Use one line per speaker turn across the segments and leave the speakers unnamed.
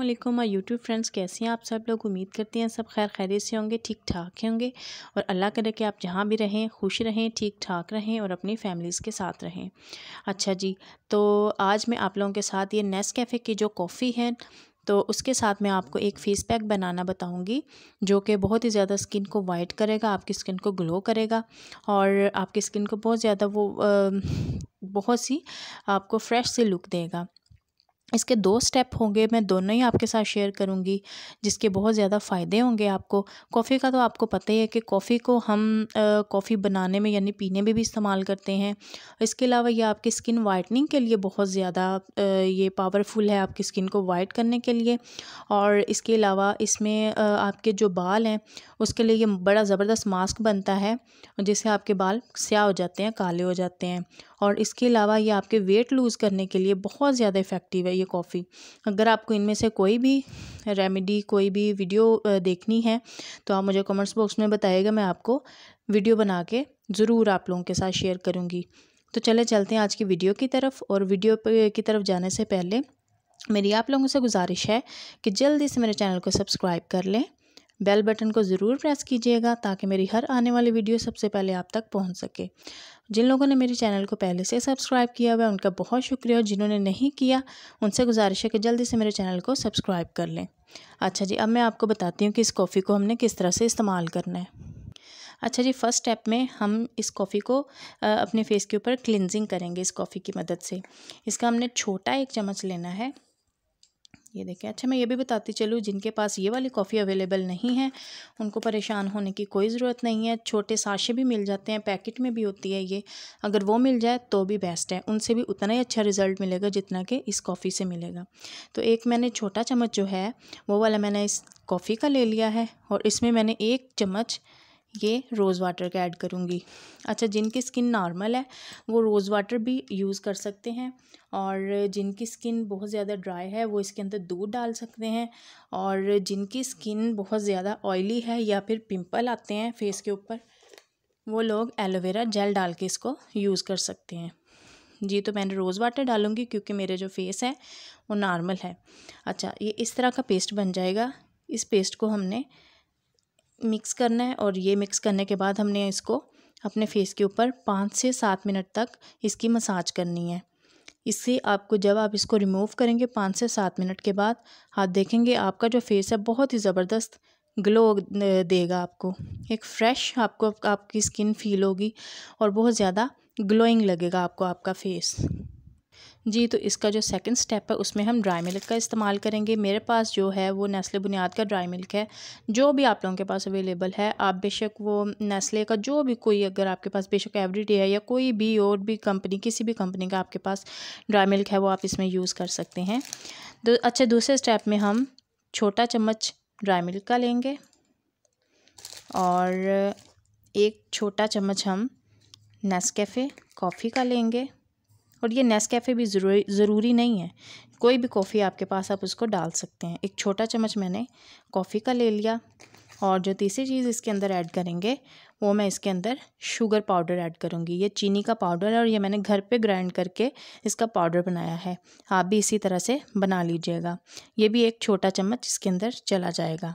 अल्लाम my YouTube friends कैसे हैं आप सब लोग उम्मीद करते हैं सब खैर खैरियत से होंगे ठीक ठाक होंगे और अल्लाह करे कि आप जहाँ भी रहें खुश रहें ठीक ठाक रहें और अपनी फैमिलीज़ के साथ रहें अच्छा जी तो आज मैं आप लोगों के साथ ये नेस कैफ़े की जो कॉफ़ी है तो उसके साथ मैं आपको एक फेस पैक बनाना बताऊंगी जो कि बहुत ही ज़्यादा स्किन को वाइट करेगा आपकी स्किन को ग्लो करेगा और आपकी स्किन को बहुत ज़्यादा वो आ, बहुत सी आपको फ्रेश से लुक देगा इसके दो स्टेप होंगे मैं दोनों ही आपके साथ शेयर करूंगी जिसके बहुत ज़्यादा फ़ायदे होंगे आपको कॉफ़ी का तो आपको पता ही है कि कॉफ़ी को हम कॉफ़ी बनाने में यानी पीने में भी इस्तेमाल करते हैं इसके अलावा ये आपकी स्किन वाइटनिंग के लिए बहुत ज़्यादा ये पावरफुल है आपकी स्किन को वाइट करने के लिए और इसके अलावा इसमें आपके जो बाल हैं उसके लिए ये बड़ा ज़बरदस्त मास्क बनता है जिससे आपके बाल स्याह हो जाते हैं काले हो जाते हैं और इसके अलावा ये आपके वेट लूज़ करने के लिए बहुत ज़्यादा इफ़ेक्टिव है ये कॉफ़ी अगर आपको इनमें से कोई भी रेमेडी कोई भी वीडियो देखनी है तो आप मुझे कमेंट्स बॉक्स में बताइएगा मैं आपको वीडियो बना के ज़रूर आप लोगों के साथ शेयर करूँगी तो चले चलते हैं आज की वीडियो की तरफ और वीडियो की तरफ जाने से पहले मेरी आप लोगों से गुजारिश है कि जल्दी से मेरे चैनल को सब्सक्राइब कर लें बेल बटन को ज़रूर प्रेस कीजिएगा ताकि मेरी हर आने वाली वीडियो सबसे पहले आप तक पहुंच सके जिन लोगों ने मेरे चैनल को पहले से सब्सक्राइब किया हुआ है उनका बहुत शुक्रिया और जिन्होंने नहीं किया उनसे गुजारिश है कि जल्दी से मेरे चैनल को सब्सक्राइब कर लें अच्छा जी अब मैं आपको बताती हूँ कि इस कॉफ़ी को हमने किस तरह से इस्तेमाल करना है अच्छा जी फर्स्ट स्टेप में हम इस कॉफ़ी को अपने फेस के ऊपर क्लिनजिंग करेंगे इस कॉफ़ी की मदद से इसका हमने छोटा एक चम्मच लेना है ये देखें अच्छा मैं ये भी बताती चलूँ जिनके पास ये वाली कॉफ़ी अवेलेबल नहीं है उनको परेशान होने की कोई ज़रूरत नहीं है छोटे साशे भी मिल जाते हैं पैकेट में भी होती है ये अगर वो मिल जाए तो भी बेस्ट है उनसे भी उतना ही अच्छा रिज़ल्ट मिलेगा जितना कि इस कॉफ़ी से मिलेगा तो एक मैंने छोटा चम्मच जो है वो वाला मैंने इस कॉफ़ी का ले लिया है और इसमें मैंने एक चम्मच ये रोज़ वाटर का ऐड करूँगी अच्छा जिनकी स्किन नॉर्मल है वो रोज़ वाटर भी यूज़ कर सकते हैं और जिनकी स्किन बहुत ज़्यादा ड्राई है वो इसके अंदर दूध डाल सकते हैं और जिनकी स्किन बहुत ज़्यादा ऑयली है या फिर पिंपल आते हैं फेस के ऊपर वो लोग एलोवेरा जेल डाल के इसको यूज़ कर सकते हैं जी तो मैंने रोज़ वाटर डालूंगी क्योंकि मेरे जो फेस है वो नॉर्मल है अच्छा ये इस तरह का पेस्ट बन जाएगा इस पेस्ट को हमने मिक्स करना है और ये मिक्स करने के बाद हमने इसको अपने फेस के ऊपर पाँच से सात मिनट तक इसकी मसाज करनी है इससे आपको जब आप इसको रिमूव करेंगे पाँच से सात मिनट के बाद आप देखेंगे आपका जो फेस है बहुत ही ज़बरदस्त ग्लो देगा आपको एक फ्रेश आपको आपकी स्किन फील होगी और बहुत ज़्यादा ग्लोइंग लगेगा आपको आपका फेस जी तो इसका जो सेकंड स्टेप है उसमें हम ड्राई मिल्क का इस्तेमाल करेंगे मेरे पास जो है वो नेस्ले बुनियाद का ड्राई मिल्क है जो भी आप लोगों के पास अवेलेबल है आप बेशक वो नेस्ले का जो भी कोई अगर आपके पास बेशक एवरीडे है या कोई भी और भी कंपनी किसी भी कंपनी का आपके पास ड्राई मिल्क है वो आप इसमें यूज़ कर सकते हैं तो अच्छा दूसरे स्टेप में हम छोटा चम्मच ड्राई मिल्क का लेंगे और एक छोटा चम्मच हम नेस्कैफ़े कॉफ़ी का लेंगे और ये नेस कैफ़े भी ज़रूरी ज़रूरी नहीं है कोई भी कॉफ़ी आपके पास आप उसको डाल सकते हैं एक छोटा चम्मच मैंने कॉफ़ी का ले लिया और जो तीसरी चीज़ इसके अंदर ऐड करेंगे वो मैं इसके अंदर शुगर पाउडर ऐड करूँगी ये चीनी का पाउडर है और ये मैंने घर पे ग्राइंड करके इसका पाउडर बनाया है आप भी इसी तरह से बना लीजिएगा ये भी एक छोटा चम्मच इसके अंदर चला जाएगा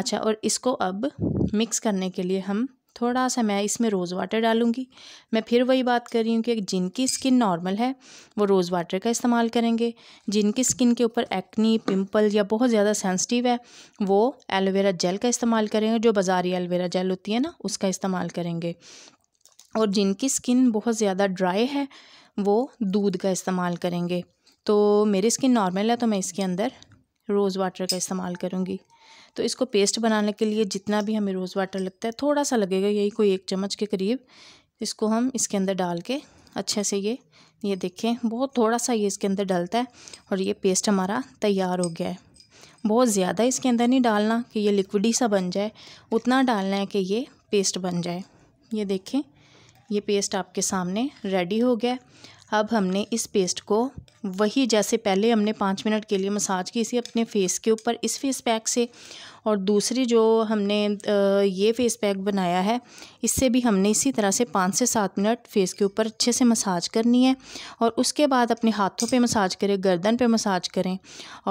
अच्छा और इसको अब मिक्स करने के लिए हम थोड़ा सा मैं इसमें रोज़ वाटर डालूँगी मैं फिर वही बात कर रही हूँ कि जिनकी स्किन नॉर्मल है वो रोज़ वाटर का इस्तेमाल करेंगे जिनकी स्किन के ऊपर एक्नी पिंपल या बहुत ज़्यादा सेंसिटिव है वो एलोवेरा जेल का इस्तेमाल करेंगे जो बाज़ारी एलोवेरा जेल होती है ना उसका इस्तेमाल करेंगे और जिनकी स्किन बहुत ज़्यादा ड्राई है वो दूध का इस्तेमाल करेंगे तो मेरी स्किन नॉर्मल है तो मैं इसके अंदर रोज़ वाटर का इस्तेमाल करूँगी तो इसको पेस्ट बनाने के लिए जितना भी हमें रोज़ वाटर लगता है थोड़ा सा लगेगा यही कोई एक चम्मच के करीब इसको हम इसके अंदर डाल के अच्छे से ये ये देखें बहुत थोड़ा सा ये इसके अंदर डलता है और ये पेस्ट हमारा तैयार हो गया है बहुत ज़्यादा इसके अंदर नहीं डालना कि ये लिक्विडी सा बन जाए उतना डालना है कि ये पेस्ट बन जाए ये देखें ये पेस्ट आपके सामने रेडी हो गया अब हमने इस पेस्ट को वही जैसे पहले हमने पाँच मिनट के लिए मसाज की थी अपने फेस के ऊपर इस फेस पैक से और दूसरी जो हमने ये फेस पैक बनाया है इससे भी हमने इसी तरह से पाँच से सात मिनट फेस के ऊपर अच्छे से मसाज करनी है और उसके बाद अपने हाथों पे मसाज करें गर्दन पे मसाज करें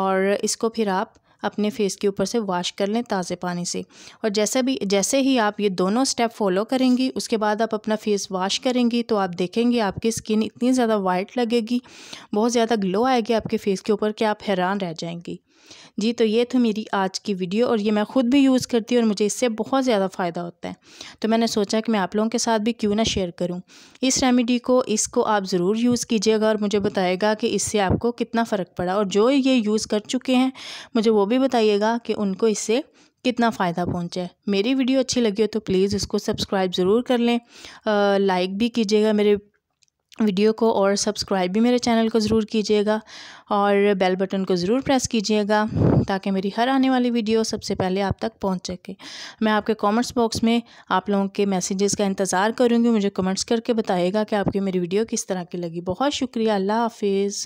और इसको फिर आप अपने फेस के ऊपर से वॉश कर लें ताज़े पानी से और जैसे भी जैसे ही आप ये दोनों स्टेप फॉलो करेंगी उसके बाद आप अपना फेस वॉश करेंगी तो आप देखेंगे आपकी स्किन इतनी ज़्यादा वाइट लगेगी बहुत ज़्यादा ग्लो आएगी आपके फेस के ऊपर कि आप हैरान रह जाएंगी जी तो ये थी मेरी आज की वीडियो और ये मैं ख़ुद भी यूज़ करती हूँ और मुझे इससे बहुत ज़्यादा फ़ायदा होता है तो मैंने सोचा कि मैं आप लोगों के साथ भी क्यों ना शेयर करूँ इस रेमेडी को इसको आप ज़रूर यूज़ कीजिएगा और मुझे बताएगा कि इससे आपको कितना फ़र्क पड़ा और जो ये यूज़ कर चुके हैं मुझे वो भी बताइएगा कि उनको इससे कितना फ़ायदा पहुँचे है मेरी वीडियो अच्छी लगी हो तो प्लीज़ उसको सब्सक्राइब ज़रूर कर लें लाइक भी कीजिएगा मेरे वीडियो को और सब्सक्राइब भी मेरे चैनल को ज़रूर कीजिएगा और बेल बटन को ज़रूर प्रेस कीजिएगा ताकि मेरी हर आने वाली वीडियो सबसे पहले आप तक पहुंच सके मैं आपके कमेंट्स बॉक्स में आप लोगों के मैसेजेस का इंतज़ार करूंगी मुझे कमेंट्स करके बताइएगा कि आपकी मेरी वीडियो किस तरह की लगी बहुत शुक्रिया अल्लाह हाफिज़